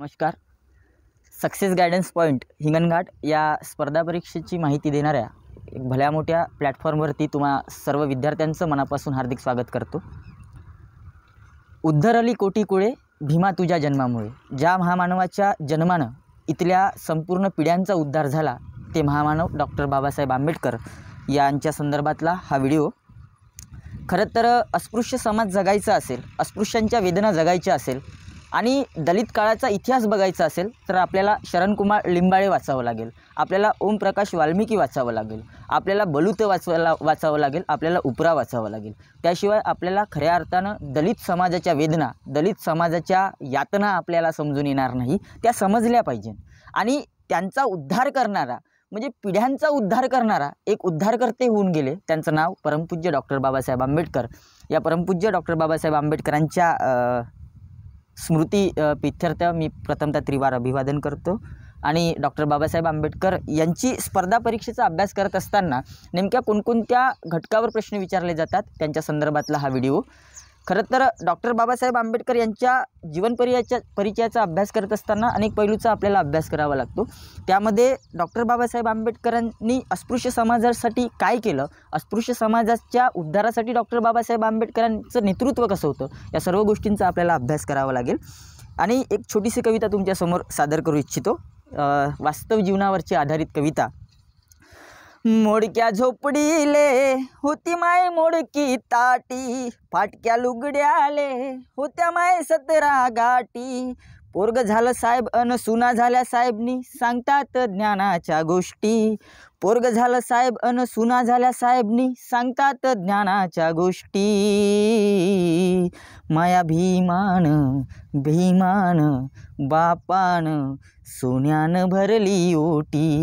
नमस्कार success guidance point Hinganghat या स्पर्धा परीक्षेची माहिती देणाऱ्या भल्या मोठ्या प्लॅटफॉर्मवरती तुम्हा सर्व विद्यार्थ्यांचं मनापासून हार्दिक स्वागत करतो अली कोटी कुळे भीमा तुझ्या जन्मामुळे ज्या महामानवाच्या जन्मानं इथल्या संपूर्ण पिढ्यांचा उद्धार झाला ते महामानव डॉक्टर बाबासाहेब आंबेडकर यांच्या संदर्भातला हा व्हिडिओ खरं तर अस्पृश्य समाज जगायचा असेल अस्पृश्यांच्या वेदना जगायच्या असेल आणि दलित काळाचा इतिहास बघायचा असेल तर आपल्याला शरणकुमार लिंबाळे वाचावं लागेल आपल्याला ओमप्रकाश वाल्मिकी वाचावं लागेल आपल्याला बलुत वाचवायला वाचावं लागेल आपल्याला उपरा वाचावं लागेल त्याशिवाय आपल्याला खऱ्या अर्थानं दलित समाजाच्या वेदना दलित समाजाच्या यातना आपल्याला समजून येणार नाही त्या समजल्या पाहिजे आणि त्यांचा उद्धार करणारा म्हणजे पिढ्यांचा उद्धार करणारा एक उद्धारकर्ते होऊन गेले त्यांचं नाव परमपूज्य डॉक्टर बाबासाहेब आंबेडकर या परमपूज्य डॉक्टर बाबासाहेब आंबेडकरांच्या स्मृती पिक्चरत्या मी प्रथमतः त्रिवार अभिवादन करतो आणि डॉक्टर बाबासाहेब आंबेडकर यांची स्पर्धा परीक्षेचा अभ्यास करत असताना नेमक्या कोणकोणत्या घटकावर प्रश्न विचारले जातात त्यांच्या संदर्भातला हा व्हिडिओ खरं तर डॉक्टर बाबासाहेब आंबेडकर यांच्या जीवनपरियाच्या परिचयाचा अभ्यास करत असताना अनेक पैलूचा आपल्याला अभ्यास करावा लागतो त्यामध्ये डॉक्टर बाबासाहेब आंबेडकरांनी अस्पृश्य समाजासाठी काय केलं अस्पृश्य समाजाच्या उद्धारासाठी डॉक्टर बाबासाहेब आंबेडकरांचं नेतृत्व कसं होतं या सर्व गोष्टींचा आपल्याला अभ्यास करावा लागेल आणि एक छोटीशी कविता तुमच्यासमोर सादर करू इच्छितो वास्तव जीवनावरची आधारित कविता मोडक्या झोपडीले होती माय मोडकी ताटी फाटक्या लुगड्याले होत्या माय सतरा गाटी पोरग झालं साहेब अन सुना झाल्या साहेबनी सांगतात ज्ञानाच्या गोष्टी पोरग झालं साहेब अन सुना झाल्या साहेबनी सांगतात ज्ञानाच्या गोष्टी माया भीमान भीमान बापान सोन्यानं भरली ओटी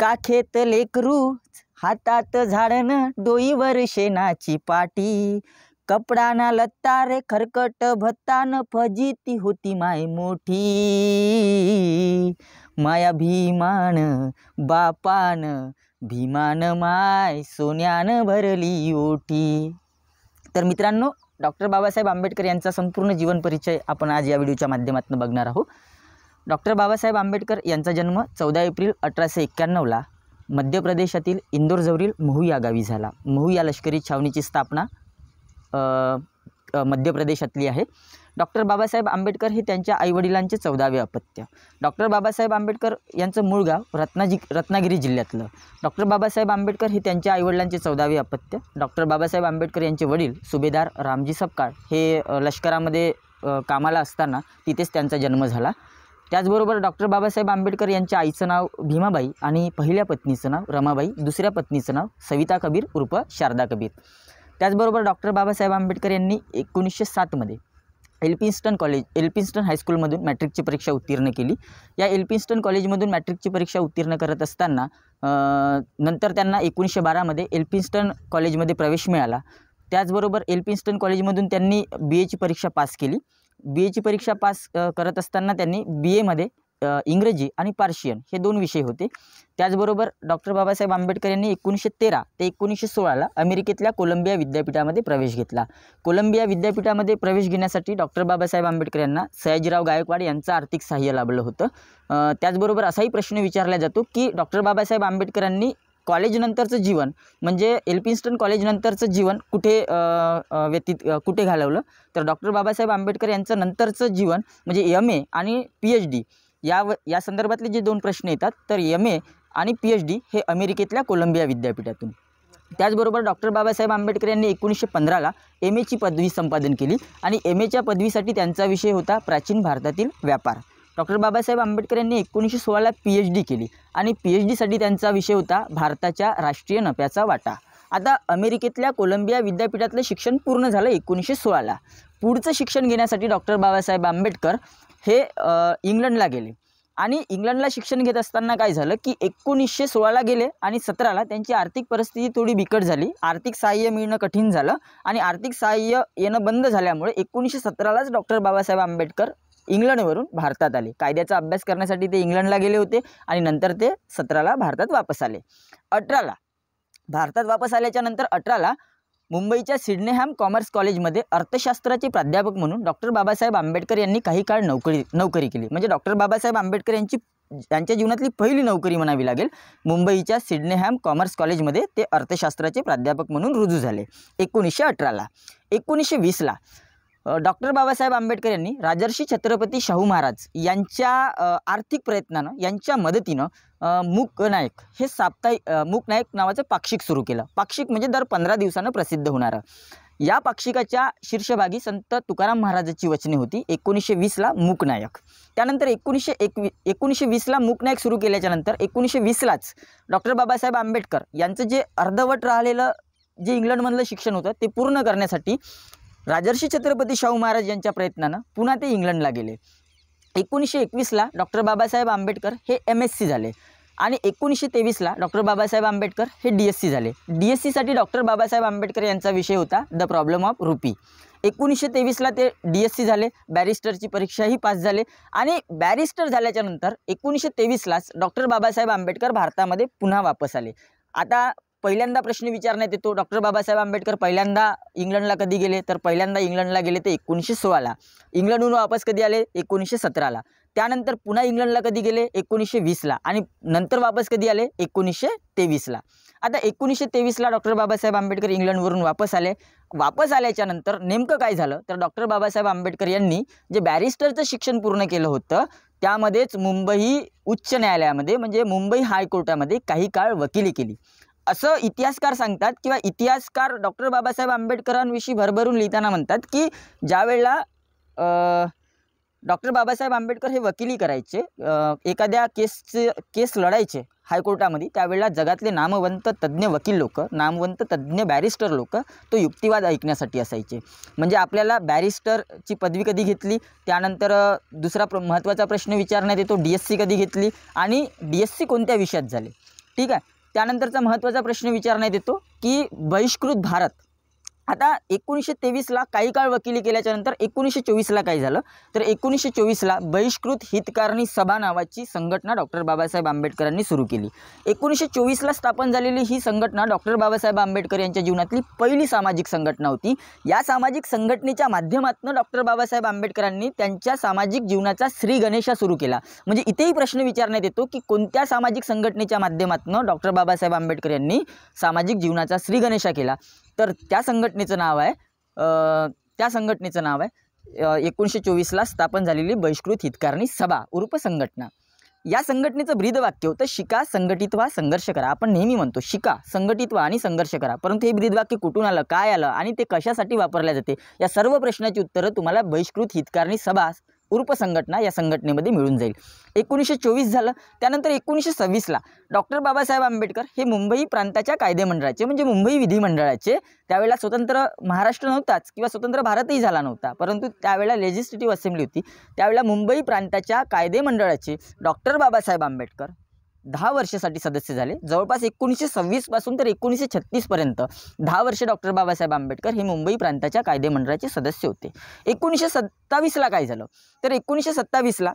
काखेत लेकरू हातात झाडन डोईवर शेणाची पाटी कपडाना लत्ता रे खरकट भत्तान फजीती होती माय मोठी माया भीमान बापान भीमान माय सोन्यान भरली ओठी तर मित्रांनो डॉक्टर बाबासाहेब आंबेडकर यांचा संपूर्ण जीवन परिचय आपण आज या व्हिडिओच्या माध्यमातून बघणार आहोत डॉक्टर बाबासाहेब आंबेडकर यांचा जन्म चौदा एप्रिल अठराशे एक्क्याण्णवला मध्य प्रदेशातील इंदोरजवळील महू या गावी झाला महू या लष्करी छावणीची स्थापना मध्य प्रदेशातली आहे डॉक्टर बाबासाहेब आंबेडकर हे त्यांच्या आईवडिलांचे चौदावे अपत्य डॉक्टर बाबासाहेब आंबेडकर यांचं मूळ गाव रत्नाजी रत्नागिरी जिल्ह्यातलं डॉक्टर बाबासाहेब आंबेडकर हे त्यांच्या आईवडिलांचे चौदावे अपत्य डॉक्टर बाबासाहेब आंबेडकर यांचे वडील सुभेदार रामजी सपकाळ हे लष्करामध्ये कामाला असताना तिथेच त्यांचा जन्म झाला त्याचबरोबर डॉक्टर बाबासाहेब आंबेडकर यांच्या आईचं नाव भीमाबाई आणि पहिल्या पत्नीचं नाव रमाबाई दुसऱ्या पत्नीचं नाव सविता कबीर उर्फ शारदा कबीर त्याचबरोबर डॉक्टर बाबासाहेब आंबेडकर यांनी एकोणीसशे सातमध्ये एल्पिन्स्टन कॉलेज एल्पिन्स्टन हायस्कूलमधून मॅट्रिकची परीक्षा उत्तीर्ण केली या एल्पिन्स्टन कॉलेजमधून मॅट्रिकची परीक्षा उत्तीर्ण करत असताना नंतर त्यांना एकोणीसशे बारामध्ये एल्पिन्स्टन कॉलेजमध्ये प्रवेश मिळाला त्याचबरोबर एल्पिन्स्टन कॉलेजमधून त्यांनी बी एची परीक्षा पास केली बी एची परीक्षा पास करत असताना त्यांनी बी एमध्ये इंग्रजी आणि पार्शियन हे दोन विषय होते त्याचबरोबर डॉक्टर बाबासाहेब आंबेडकर यांनी एकोणीसशे तेरा ते एकोणीसशे सोळाला अमेरिकेतल्या कोलंबिया विद्यापीठामध्ये प्रवेश घेतला कोलंबिया विद्यापीठामध्ये प्रवेश घेण्यासाठी डॉक्टर बाबासाहेब आंबेडकर यांना सयाजीराव गायकवाड यांचं आर्थिक सहाय्य लाभलं होतं त्याचबरोबर असाही प्रश्न विचारला जातो की डॉक्टर बाबासाहेब आंबेडकरांनी कॉलेजनंतरचं जीवन म्हणजे एल्पिन्स्टन कॉलेजनंतरचं जीवन कुठे व्यतीत कुठे घालवलं तर डॉक्टर बाबासाहेब आंबेडकर यांचं नंतरचं जीवन म्हणजे एम ए आणि पी एच डी या व या संदर्भातले जे दोन प्रश्न येतात तर एम ए आणि पी एच डी हे अमेरिकेतल्या कोलंबिया विद्यापीठातून त्याचबरोबर डॉक्टर बाबासाहेब आंबेडकर यांनी एकोणीसशे पंधराला एम एची पदवी संपादन केली आणि एम एच्या पदवीसाठी त्यांचा विषय होता प्राचीन भारतातील व्यापार डॉक्टर बाबासाहेब आंबेडकर यांनी एकोणीसशे सोळाला पी एच डी केली आणि पी एच डीसाठी त्यांचा विषय होता भारताच्या राष्ट्रीय नफ्याचा वाटा आता अमेरिकेतल्या कोलंबिया विद्यापीठातलं शिक्षण पूर्ण झालं एकोणीसशे सोळाला पुढचं शिक्षण घेण्यासाठी डॉक्टर बाबासाहेब आंबेडकर हे इंग्लंडला गेले आणि इंग्लंडला शिक्षण घेत असताना काय झालं की एकोणीसशे सोळाला गेले आणि सतराला त्यांची आर्थिक परिस्थिती थोडी बिकट झाली आर्थिक सहाय्य मिळणं कठीण झालं आणि आर्थिक सहाय्य येणं बंद झाल्यामुळे एकोणीसशे सतरालाच डॉक्टर बाबासाहेब आंबेडकर इंग्लंडवरून भारतात आले कायद्याचा अभ्यास करण्यासाठी ते इंग्लंडला गेले होते आणि नंतर ते सतराला भारतात वापस आले अठराला भारतात वापस आल्याच्या नंतर अठराला मुंबईच्या सिडनेहॅम कॉमर्स कॉलेजमध्ये अर्थशास्त्राचे प्राध्यापक म्हणून डॉक्टर बाबासाहेब आंबेडकर यांनी काही काळ नोकरी नोकरी केली म्हणजे डॉक्टर बाबासाहेब आंबेडकर यांची त्यांच्या जीवनातली पहिली नोकरी म्हणावी लागेल मुंबईच्या सिडनेहॅम कॉमर्स कॉलेजमध्ये ते अर्थशास्त्राचे प्राध्यापक म्हणून रुजू झाले एकोणीसशे अठराला एकोणीसशे वीसला डॉक्टर बाबासाहेब आंबेडकर यांनी राजर्षी छत्रपती शाहू महाराज यांच्या आर्थिक प्रयत्नानं यांच्या मदतीनं मूकनायक हे साप्ताहिक मूकनायक नावाचं पाक्षिक सुरू केलं पाक्षिक म्हणजे दर पंधरा दिवसानं प्रसिद्ध होणारं या पाक्षिकाच्या शीर्षभागी संत तुकाराम महाराजाची वचने होती एकोणीसशे वीसला मूकनायक त्यानंतर एकोणीसशे एकवी एकोणीसशे वीसला मूकनायक सुरू केल्याच्यानंतर एकोणीसशे वीसलाच डॉक्टर बाबासाहेब आंबेडकर यांचं जे अर्धवट राहिलेलं जे इंग्लंडमधलं शिक्षण होतं ते पूर्ण करण्यासाठी राजर्षी छत्रपती शाहू महाराज यांच्या प्रयत्नानं पुन्हा ते इंग्लंडला गेले एकोणीसशे एकवीसला डॉक्टर बाबासाहेब आंबेडकर हे एम एस सी झाले आणि एकोणीसशे तेवीसला डॉक्टर बाबासाहेब आंबेडकर हे डी एस सी झाले डी एस सीसाठी डॉक्टर बाबासाहेब आंबेडकर यांचा विषय होता द प्रॉब्लेम ऑफ रुपी एकोणीसशे तेवीसला ते डी एस सी झाले बॅरिस्टरची परीक्षाही पास झाले आणि बॅरिस्टर झाल्याच्यानंतर एकोणीसशे तेवीसलाच डॉक्टर बाबासाहेब आंबेडकर भारतामध्ये पुन्हा वापस आले आता पहिल्यांदा प्रश्न विचारण्यात येतो डॉक्टर बाबासाहेब आंबेडकर पहिल्यांदा इंग्लंडला कधी गेले तर पहिल्यांदा इंग्लंडला गेले ते एकोणीसशे सोळाला इंग्लंडहून वापस कधी आले एकोणीसशे सतराला त्यानंतर पुन्हा इंग्लंडला कधी गेले एकोणीसशे वीसला आणि नंतर वापस कधी आले एकोणीसशे तेवीसला आता एकोणीसशे तेवीसला डॉक्टर बाबासाहेब आंबेडकर इंग्लंडवरून वापस आले वापस आल्याच्यानंतर नेमकं काय झालं तर डॉक्टर बाबासाहेब आंबेडकर यांनी जे बॅरिस्टरचं शिक्षण पूर्ण केलं होतं त्यामध्येच मुंबई उच्च न्यायालयामध्ये म्हणजे मुंबई हायकोर्टामध्ये काही काळ वकिली केली असं इतिहासकार सांगतात किंवा इतिहासकार डॉक्टर बाबासाहेब आंबेडकरांविषयी भरभरून लिहिताना म्हणतात की ज्यावेळेला डॉक्टर बाबासाहेब आंबेडकर हे वकिली करायचे एखाद्या केसचे केस लढायचे हायकोर्टामध्ये त्यावेळेला जगातले नामवंत तज्ज्ञ वकील लोक नामवंत तज्ज्ञ बॅरिस्टर लोक तो युक्तिवाद ऐकण्यासाठी असायचे म्हणजे आपल्याला बॅरिस्टरची पदवी कधी घेतली त्यानंतर दुसरा प्र महत्त्वाचा प्रश्न विचारण्यात येतो डी एस सी कधी घेतली आणि डी एस सी कोणत्या विषयात झाले ठीक आहे त्यानंतरचा महत्त्वाचा प्रश्न विचारण्यात येतो की बहिष्कृत भारत आता एकोणीसशे तेवीसला काही काळ वकिली केल्याच्यानंतर एकोणीसशे चोवीसला काय झालं तर एकोणीसशे चोवीसला बहिष्कृत हितकारणी सभा नावाची संघटना डॉक्टर बाबासाहेब आंबेडकरांनी सुरू केली एकोणीसशे चोवीसला स्थापन झालेली ही संघटना डॉक्टर बाबासाहेब आंबेडकर यांच्या जीवनातली पहिली सामाजिक संघटना होती या सामाजिक संघटनेच्या माध्यमातून डॉक्टर बाबासाहेब आंबेडकरांनी त्यांच्या सामाजिक जीवनाचा श्रीगणेशा सुरू केला म्हणजे इथेही प्रश्न विचारण्यात येतो की कोणत्या सामाजिक संघटनेच्या माध्यमातून डॉक्टर बाबासाहेब आंबेडकर यांनी सामाजिक जीवनाचा श्रीगणेशा केला तर त्या संघटनेचं नाव आहे त्या संघटनेचं नाव आहे एकोणीसशे चोवीसला स्थापन झालेली बहिष्कृत हितकारणी सभा उर्फ संघटना या संघटनेचं ब्रीदवाक्य होतं शिका संघटित व्हा संघर्ष करा आपण नेहमी म्हणतो शिका संघटित व्हा आणि संघर्ष करा परंतु हे ब्रीदवाक्य कुठून आलं काय आलं आणि ते कशासाठी वापरल्या जाते या सर्व प्रश्नाची उत्तरं तुम्हाला बहिष्कृत हितकारणी सभा उर्फ या संघटनेमध्ये मिळून जाईल एकोणीसशे चोवीस झालं त्यानंतर एकोणीसशे सव्वीसला डॉक्टर बाबासाहेब आंबेडकर हे मुंबई प्रांताच्या कायदेमंडळाचे म्हणजे मुंबई विधिमंडळाचे त्यावेळेला स्वतंत्र महाराष्ट्र नव्हताच किंवा स्वतंत्र भारतही झाला नव्हता परंतु त्यावेळेला लेजिस्लेटिव्ह असेंब्ली होती त्यावेळेला मुंबई प्रांताच्या कायदेमंडळाचे डॉक्टर बाबासाहेब आंबेडकर दहा वर्षासाठी सदस्य झाले जवळपास एकोणीसशे सव्वीसपासून तर एकोणीसशे छत्तीसपर्यंत दहा वर्षे डॉक्टर बाबासाहेब आंबेडकर हे मुंबई प्रांताच्या कायदेमंडळाचे सदस्य होते एकोणीसशे सत्तावीसला काय झालं तर एकोणीसशे सत्तावीसला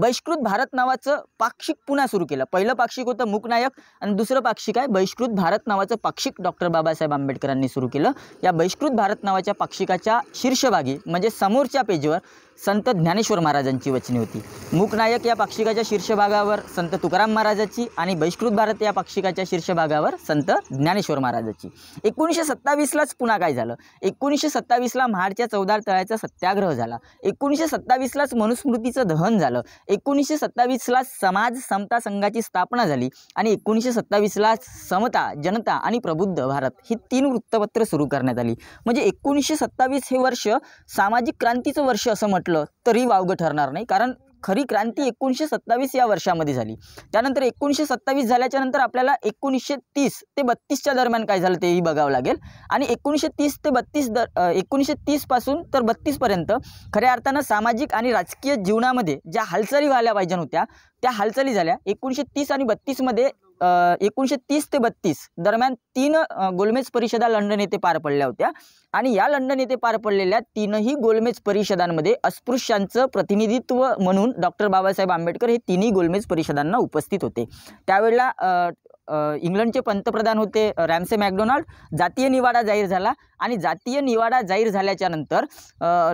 बहिष्कृत भारत नावाचं पाक्षिक पुन्हा सुरू केलं पहिलं पाक्षिक होतं मुकनायक आणि दुसरं पाक्षिक आहे बहिष्कृत भारत नावाचं पाक्षिक डॉक्टर बाबासाहेब आंबेडकरांनी सुरू केलं या बहिष्कृत भारत नावाच्या पाक्षिकाच्या शीर्षभागी म्हणजे समोरच्या पेजवर संत ज्ञानेश्वर महाराजांची वचने होती मुकनायक या पाक्षिकाच्या शीर्षभागावर संत तुकाराम महाराजाची आणि बहिष्कृत भारत या पाक्षिकाच्या शीर्षभागावर संत ज्ञानेश्वर महाराजाची एकोणीसशे सत्तावीसलाच पुन्हा काय झालं एकोणीसशे सत्तावीसला महाडच्या चौदार तळ्याचा सत्याग्रह झाला एकोणीसशे सत्तावीसलाच मनुस्मृतीचं दहन झालं एकोणीसशे सत्तावीसला समाज समता संघाची स्थापना झाली आणि एकोणीसशे सत्तावीसला समता जनता आणि प्रबुद्ध भारत ही तीन वृत्तपत्र सुरू करण्यात आली म्हणजे एकोणीसशे सत्तावीस हे वर्ष सामाजिक क्रांतीचं वर्ष असं म्हटलं म्हटलं तरी वावगं ठरणार नाही कारण खरी क्रांती एकोणीसशे सत्तावीस या वर्षामध्ये झाली त्यानंतर एकोणीसशे सत्तावीस झाल्याच्या नंतर आपल्याला एकोणीसशे तीस ते बत्तीसच्या दरम्यान काय झालं तेही बघावं लागेल आणि एकोणीसशे तीस ते बत्तीस दर एकोणीसशे तीसपासून तर बत्तीसपर्यंत खऱ्या अर्थानं सामाजिक आणि राजकीय जीवनामध्ये ज्या हालचाली व्हायला पाहिजे होत्या त्या हालचाली झाल्या एकोणीशे तीस आणि बत्तीसमध्ये एकोणीसशे तीस ते बत्तीस दरम्यान तीन गोलमेज परिषदा लंडन येथे पार पडल्या होत्या आणि या लंडन येथे पार पडलेल्या तीनही गोलमेज परिषदांमध्ये अस्पृश्यांचं प्रतिनिधित्व म्हणून डॉक्टर बाबासाहेब आंबेडकर हे तिन्ही गोलमेज परिषदांना उपस्थित होते त्यावेळेला इंग्लंडचे पंतप्रधान होते रॅमसे मॅकडोनाल्ड जातीय निवाडा जाहीर झाला आणि जातीय निवाडा जाहीर झाल्याच्यानंतर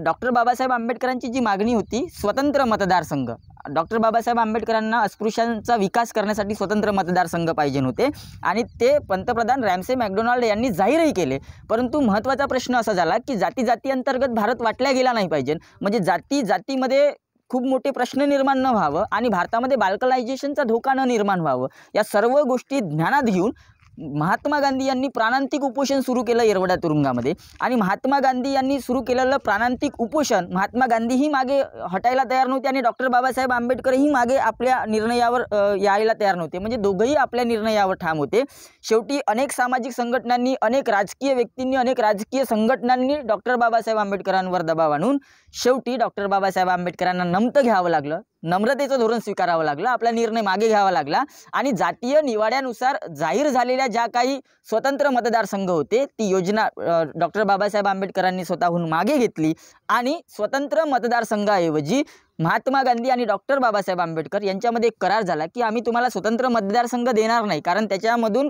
डॉक्टर बाबासाहेब आंबेडकरांची जी मागणी होती स्वतंत्र मतदारसंघ डॉक्टर बाबासाहेब आंबेडकरांना अस्पृश्यांचा विकास करण्यासाठी स्वतंत्र मतदारसंघ पाहिजे होते आणि ते पंतप्रधान रॅमसे मॅकडोनाल्ड यांनी जाहीरही केले परंतु महत्त्वाचा प्रश्न असा झाला की जाती जाती अंतर्गत भारत वाटला गेला नाही पाहिजे म्हणजे जाती जातीमध्ये खूप मोठे प्रश्न निर्माण न व्हावं आणि भारतामध्ये बाल्कलायझेशनचा धोका न निर्माण व्हावं या सर्व गोष्टी ज्ञानात घेऊन महात्मा गांधी यांनी प्राणांतिक उपोषण सुरू केलं येरवडा तुरुंगामध्ये आणि महात्मा गांधी यांनी सुरू केलेलं प्राणांतिक उपोषण महात्मा गांधीही मागे हटायला तयार नव्हते आणि डॉक्टर बाबासाहेब आंबेडकरही मागे आपल्या निर्णयावर यायला तयार नव्हते म्हणजे दोघंही आपल्या निर्णयावर ठाम होते शेवटी अनेक सामाजिक संघटनांनी अनेक राजकीय व्यक्तींनी अनेक राजकीय संघटनांनी डॉक्टर बाबासाहेब आंबेडकरांवर दबाव आणून शेवटी डॉक्टर बाबासाहेब आंबेडकरांना नमतं घ्यावं लागलं नम्रतेचं धोरण स्वीकारावं लागलं आपला निर्णय मागे घ्यावा लागला आणि जातीय निवाड्यानुसार जाहीर झालेल्या ज्या काही स्वतंत्र मतदारसंघ होते ती योजना डॉक्टर बाबासाहेब आंबेडकरांनी स्वतःहून मागे घेतली आणि स्वतंत्र मतदारसंघाऐवजी महात्मा गांधी आणि डॉक्टर बाबासाहेब आंबेडकर यांच्यामध्ये एक करार झाला की आम्ही तुम्हाला स्वतंत्र मतदारसंघ देणार नाही कारण त्याच्यामधून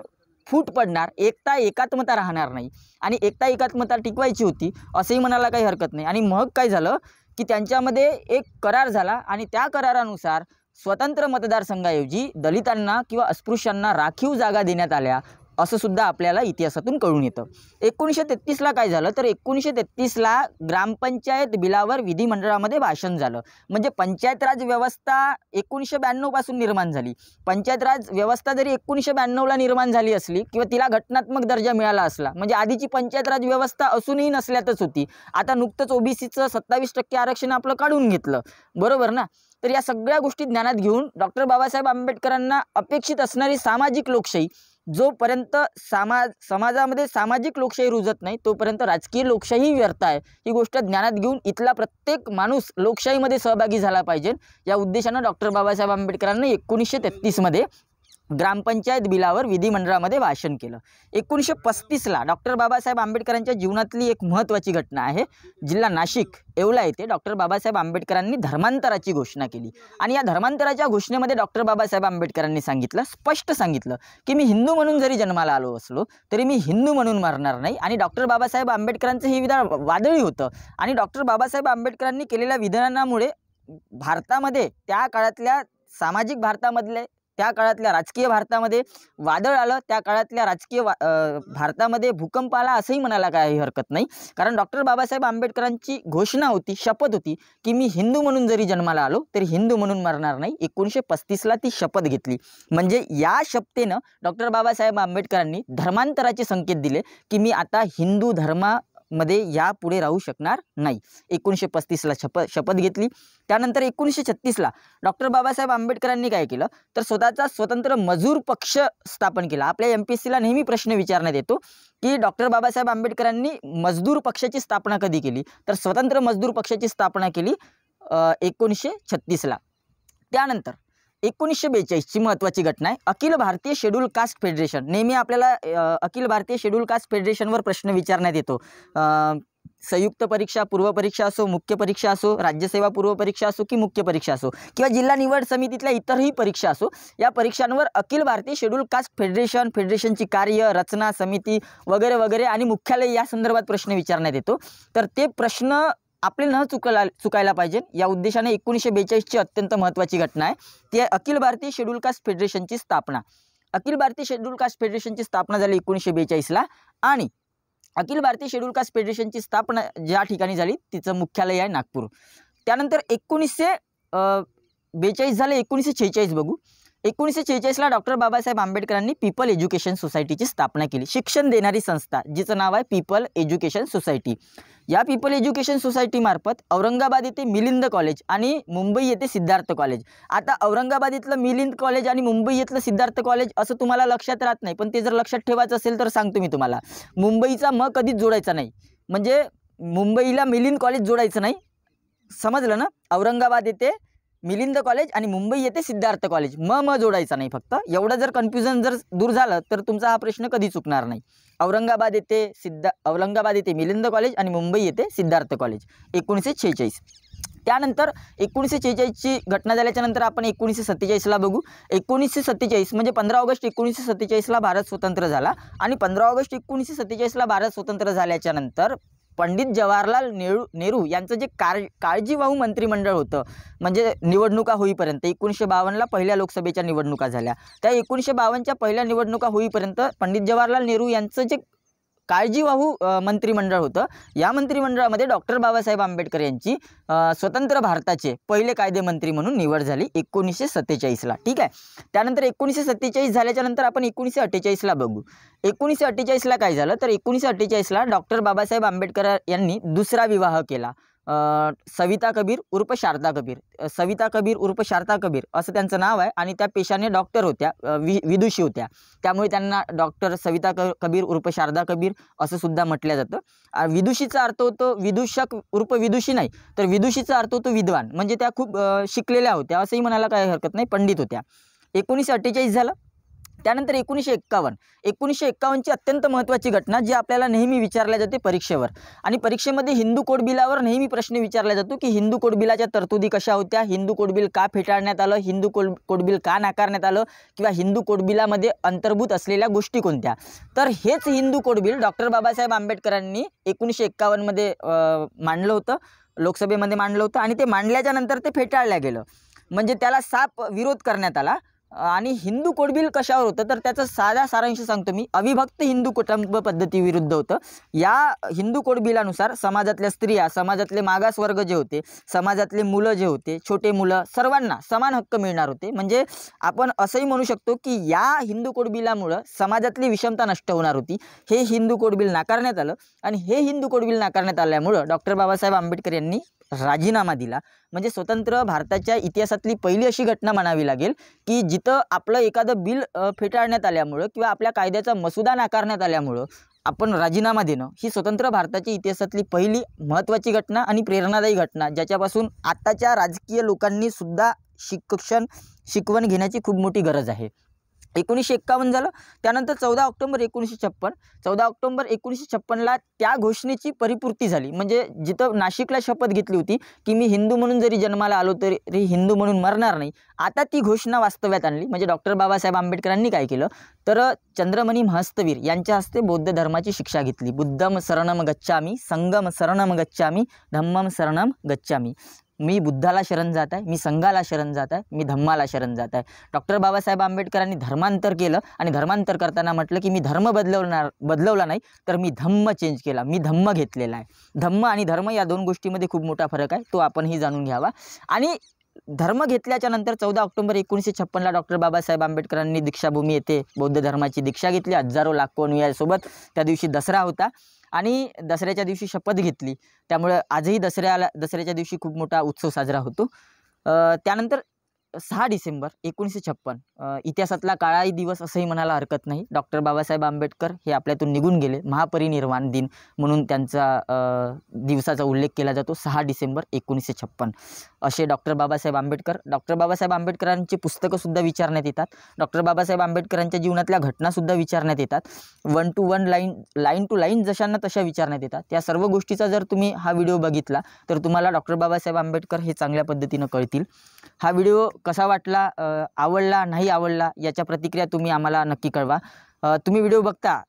फूट पडणार एकता एकात्मता राहणार नाही आणि एकता एकात्मता टिकवायची होती असंही म्हणायला काही हरकत नाही आणि मग काय झालं की त्यांच्यामध्ये एक करार झाला आणि त्या करारानुसार स्वतंत्र मतदारसंघाऐवजी दलितांना किंवा अस्पृश्यांना राखीव जागा देण्यात आल्या असं सुद्धा आपल्याला इतिहासातून कळून येतं एकोणीसशे तेहतीसला काय झालं तर एकोणीसशे तेहतीसला ग्रामपंचायत बिलावर विधिमंडळामध्ये भाषण झालं म्हणजे पंचायत राज व्यवस्था एकोणीसशे पासून निर्माण झाली पंचायत राज व्यवस्था जरी एकोणीसशे ब्याण्णवला निर्माण झाली असली किंवा तिला घटनात्मक दर्जा मिळाला असला म्हणजे आधीची पंचायत राज व्यवस्था असूनही नसल्यातच होती आता नुकतंच ओबीसीचं सत्तावीस टक्के आरक्षण आपलं काढून घेतलं बरोबर ना तर या सगळ्या गोष्टी ज्ञानात घेऊन डॉक्टर बाबासाहेब आंबेडकरांना अपेक्षित असणारी सामाजिक लोकशाही जोपर्यंत समाज समाजामध्ये सामाजिक लोकशाही रुजत नाही तोपर्यंत राजकीय लोकशाही व्यर्थ आहे ही गोष्ट ज्ञानात घेऊन इथला प्रत्येक माणूस लोकशाहीमध्ये सहभागी झाला पाहिजे या उद्देशानं डॉक्टर बाबासाहेब आंबेडकरांनी एकोणीसशे तेहत्तीसमध्ये ग्रामपंचायत बिलावर विधिमंडळामध्ये भाषण केलं एकोणीसशे पस्तीसला डॉक्टर बाबासाहेब आंबेडकरांच्या जीवनातली एक महत्त्वाची घटना आहे जिल्हा नाशिक येवला येथे डॉक्टर बाबासाहेब आंबेडकरांनी धर्मांतराची घोषणा केली आणि या धर्मांतराच्या घोषणेमध्ये डॉक्टर बाबासाहेब आंबेडकरांनी सांगितलं स्पष्ट सांगितलं की मी हिंदू म्हणून जरी जन्माला आलो असलो तरी मी हिंदू म्हणून मरणार नाही आणि डॉक्टर बाबासाहेब आंबेडकरांचं हे विधान वादळी होतं आणि डॉक्टर बाबासाहेब आंबेडकरांनी केलेल्या विधानामुळे भारतामध्ये त्या काळातल्या सामाजिक भारतामधले त्या काळातल्या राजकीय भारतामध्ये वादळ आलं त्या काळातल्या राजकीय भारतामध्ये भूकंप आला असंही म्हणायला काही हरकत नाही कारण डॉक्टर बाबासाहेब आंबेडकरांची घोषणा होती शपथ होती की मी हिंदू म्हणून जरी जन्माला आलो तरी हिंदू म्हणून मरणार नाही एकोणीसशे पस्तीसला ती शपथ घेतली म्हणजे या शपथेनं डॉक्टर बाबासाहेब आंबेडकरांनी धर्मांतराचे संकेत दिले की मी आता हिंदू धर्मा मध्ये यापुढे राहू शकणार नाही एकोणीसशे पस्तीसला शपथ शपथ घेतली त्यानंतर एकोणीसशे छत्तीसला डॉक्टर बाबासाहेब आंबेडकरांनी काय केलं तर स्वतःचा स्वतंत्र मजूर पक्ष स्थापन केला आपल्या एम पी नेहमी प्रश्न विचारण्यात येतो की डॉक्टर बाबासाहेब आंबेडकरांनी मजदूर पक्षाची स्थापना कधी केली तर स्वतंत्र मजदूर पक्षाची स्थापना केली एकोणीसशे छत्तीसला त्यानंतर एकोणीसशे बेचाळीसची महत्वाची घटना आहे अखिल भारतीय शेड्यूल कास्ट फेडरेशन नेहमी आपल्याला अखिल भारतीय शेड्यूल कास्ट फेडरेशनवर प्रश्न विचारण्यात येतो संयुक्त परीक्षा पूर्व परीक्षा असो मुख्य परीक्षा असो राज्यसेवा पूर्व परीक्षा असो की मुख्य परीक्षा असो किंवा जिल्हा निवड समितीतल्या इतरही परीक्षा असो या परीक्षांवर अखिल भारतीय शेड्यूल कास्ट फेडरेशन फेडरेशनची कार्य रचना समिती वगैरे वगैरे आणि मुख्यालय या संदर्भात प्रश्न विचारण्यात येतो तर ते प्रश्न आपले न चुकायला चुकायला पाहिजे या उद्देशाने एकोणीसशे बेचाळीसची अत्यंत महत्त्वाची घटना आहे ती आहे अखिल भारतीय शेड्यूल कास्ट फेडरेशनची स्थापना अखिल भारतीय शेड्यूल कास्ट फेडरेशनची स्थापना झाली एकोणीसशे बेचाळीसला आणि अखिल भारतीय शेड्यूल कास्ट फेडरेशनची स्थापना ज्या ठिकाणी झाली तिचं मुख्यालय आहे नागपूर त्यानंतर एकोणीसशे बेचाळीस झाले एकोणीसशे छेचाळीस बघू एकोणीसशे शेहेचाळीसला डॉक्टर बाबासाहेब आंबेडकरांनी पीपल एज्युकेशन सोसायटीची स्थापना केली शिक्षण देणारी संस्था जिचं नाव आहे पीपल एज्युकेशन सोसायटी या पीपल एज्युकेशन सोसायटीमार्फत औरंगाबाद येथे मिलिंद कॉलेज आणि मुंबई येथे सिद्धार्थ कॉलेज आता औरंगाबाद इथलं मिलिंद कॉलेज आणि मुंबई इथलं सिद्धार्थ कॉलेज असं तुम्हाला लक्षात राहत नाही पण ते जर लक्षात ठेवायचं असेल तर सांगतो मी तुम्हाला मुंबईचा म कधीच जोडायचा नाही म्हणजे मुंबईला मिलिंद कॉलेज जोडायचं नाही समजलं ना औरंगाबाद येथे मिलिंद कॉलेज आणि मुंबई येथे सिद्धार्थ कॉलेज म म जोडायचा नाही फक्त एवढं जर कन्फ्युजन जर दूर झालं तर तुमचा हा प्रश्न कधी चुकणार नाही औरंगाबाद येथे सिद्ध औरंगाबाद येथे मिलिंद कॉलेज आणि मुंबई येथे सिद्धार्थ कॉलेज एकोणीसशे छेचाळीस त्यानंतर एकोणीसशे शेहेचाळीसची घटना झाल्याच्या नंतर आपण एकोणीसशे सत्तेचाळीसला बघू एकोणीसशे सत्तेचाळीस म्हणजे पंधरा ऑगस्ट एकोणीसशे सत्तेचाळीसला भारत स्वतंत्र झाला आणि पंधरा ऑगस्ट एकोणीसशे सत्तेचाळीसला भारत स्वतंत्र झाल्याच्या नंतर पंडित जवाहरलाल नेहरू नेहरू यांचं जे कार काळजीवाहू मंत्रिमंडळ होतं म्हणजे निवडणुका होईपर्यंत एकोणीसशे बावन्नला पहिल्या लोकसभेच्या निवडणुका झाल्या त्या एकोणीसशे बावन्नच्या पहिल्या निवडणुका होईपर्यंत पंडित जवाहरलाल नेहरू यांचं जे काळजीवाहू मंत्रिमंडळ होतं या मंत्रिमंडळामध्ये डॉक्टर बाबासाहेब आंबेडकर यांची स्वतंत्र भारताचे पहिले कायदेमंत्री म्हणून निवड झाली एकोणीसशे सत्तेचाळीसला ठीक आहे त्यानंतर एकोणीसशे सत्तेचाळीस नंतर आपण एकोणीसशे अठ्ठेचाळीसला बघू एकोणीसशे अठ्ठेचाळीसला काय झालं तर एकोणीसशे अठ्ठेचाळीसला डॉक्टर बाबासाहेब आंबेडकर यांनी दुसरा विवाह केला सविता कबीर उर्फ शारदा कबीर सविता कबीर उर्फ शारदा कबीर असं त्यांचं नाव आहे आणि त्या पेशाने डॉक्टर होत्या वि विदुषी होत्या त्यामुळे त्यांना डॉक्टर सविता कबीर उर्फ शारदा कबीर असं सुद्धा म्हटलं जातं विदुषीचा अर्थ होतो विदूषक उर्फ विदुषी नाही तर विदुषीचा अर्थ होतो विद्वान म्हणजे त्या खूप शिकलेल्या होत्या असंही म्हणायला काही हरकत नाही पंडित होत्या एकोणीसशे अठ्ठेचाळीस झालं त्यानंतर एकोणीसशे एक्कावन्न एकोणीसशे एक्कावन्नची अत्यंत महत्त्वाची घटना जी आपल्याला नेहमी विचारल्या जाते परीक्षेवर आणि परीक्षेमध्ये हिंदू कोड बिलावर नेहमी प्रश्न विचारला जातो की हिंदू कोड तरतुदी कशा होत्या हिंदू कोड बिल का फेटाळण्यात आलं हिंदू कोड कोड बिल का नाकारण्यात आलं किंवा हिंदू कोड बिलामध्ये अंतर्भूत असलेल्या गोष्टी कोणत्या तर हेच Hindu code bill doctor Babasaheb आंबेडकरांनी एकोणीसशे एक्कावन्नमध्ये मांडलं होतं लोकसभेमध्ये मांडलं होतं आणि ते मांडल्याच्यानंतर ते फेटाळल्या गेलं म्हणजे त्याला साप विरोध करण्यात आला आणि हिंदू कोडबिल कशावर होतं तर त्याचं साधा सारांश सांगतो मी अविभक्त हिंदू कुटुंब पद्धती विरुद्ध होतं या हिंदू कोडबिलानुसार समाजातल्या स्त्रिया समाजातले मागास वर्ग जे होते समाजातले मुलं जे होते छोटे मुलं सर्वांना समान हक्क मिळणार होते म्हणजे आपण असंही म्हणू शकतो की या हिंदू कोडबिलामुळं समाजातली विषमता नष्ट होणार होती हे हिंदू कोडबिल नाकारण्यात आलं आणि हे हिंदू कोडबिल नाकारण्यात आल्यामुळं डॉक्टर बाबासाहेब आंबेडकर यांनी राजीनामा दिला म्हणजे स्वतंत्र भारताच्या इतिहासातली पहिली अशी घटना म्हणावी लागेल की तर आपलं एखादं बिल फेटाळण्यात आल्यामुळं किंवा आपल्या कायद्याचा मसुदा नाकारण्यात आल्यामुळं आपण राजीनामा देणं ही स्वतंत्र भारताची इतिहासातली पहिली महत्त्वाची घटना आणि प्रेरणादायी घटना ज्याच्यापासून आत्ताच्या राजकीय लोकांनी सुद्धा शिक्षण शिकवण घेण्याची खूप मोठी गरज आहे एकोणीसशे एक्कावन्न झालं त्यानंतर चौदा ऑक्टोबर एकोणीसशे छप्पन चौदा ऑक्टोबर एकोणीसशे छप्पनला त्या घोषणेची परिपूर्ती झाली म्हणजे जिथं नाशिकला शपथ घेतली होती की मी हिंदू म्हणून जरी जन्माला आलो तरी हिंदू म्हणून मरणार नाही आता ती घोषणा वास्तव्यात आणली म्हणजे डॉक्टर बाबासाहेब आंबेडकरांनी काय केलं तर चंद्रमणी महस्तवीर यांच्या हस्ते बौद्ध धर्माची शिक्षा घेतली बुद्धम सरणम गच्छामी संगम सरणम गच्छामी धम्मम सरणम गच्छामी मी बुद्धाला शरण जात आहे मी संघाला शरण जात आहे मी धम्माला शरण जात आहे डॉक्टर बाबासाहेब आंबेडकरांनी धर्मांतर केलं आणि धर्मांतर करताना म्हटलं की मी धर्म बदलवणार बदलवला नाही तर मी धम्म चेंज केला मी धम्म घेतलेला आहे धम्म आणि धर्म या दोन गोष्टीमध्ये खूप मोठा फरक आहे तो आपणही जाणून घ्यावा आणि धर्म घेतल्याच्या नंतर चौदा ऑक्टोबर एकोणीसशे छप्पनला डॉक्टर बाबासाहेब आंबेडकरांनी दीक्षाभूमी येथे बौद्ध धर्माची दीक्षा घेतली हजारो लाखो अनुयायासोबत त्या दिवशी दसरा होता आणि दसऱ्याच्या दिवशी शपथ घेतली त्यामुळे आजही दसऱ्याला दसऱ्याच्या दिवशी खूप मोठा उत्सव साजरा होतो त्यानंतर सहा डिसेंबर एकोणीसशे छप्पन इतिहासातला काळाही दिवस असंही म्हणायला हरकत नाही डॉक्टर बाबासाहेब आंबेडकर हे आपल्यातून निघून गेले महापरिनिर्वाण दिन म्हणून त्यांचा दिवसाचा उल्लेख केला जातो सहा डिसेंबर एकोणीसशे छप्पन असे डॉक्टर बाबासाहेब आंबेडकर डॉक्टर बाबासाहेब आंबेडकरांची पुस्तकंसुद्धा विचारण्यात येतात डॉक्टर बाबासाहेब आंबेडकरांच्या जीवनातल्या घटनासुद्धा विचारण्यात येतात one two one line line two line जशांना तशा विचारण्यात येतात त्या सर्व गोष्टीचा जर तुम्ही हा व्हिडिओ बघितला तर तुम्हाला डॉक्टर बाबासाहेब आंबेडकर हे चांगल्या पद्धतीनं कळतील हा व्हिडिओ कसा वाटला आवडला नाही आवडला याच्या प्रतिक्रिया तुम्ही आम्हाला नक्की कळवा तुम्ही व्हिडिओ बघता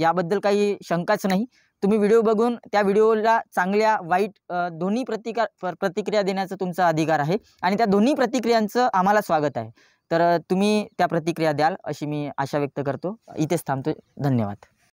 याबद्दल काही शंकाच नाही तुम्ही व्हिडिओ बघून त्या व्हिडिओला चांगल्या वाईट दोन्ही प्रतिकार प्रतिक्रिया देण्याचा तुमचा अधिकार आहे आणि त्या दोन्ही प्रतिक्रियांचं आम्हाला स्वागत आहे तर तुम्ही त्या प्रतिक्रिया द्याल अशी मी आशा व्यक्त करतो इथेच थांबतो धन्यवाद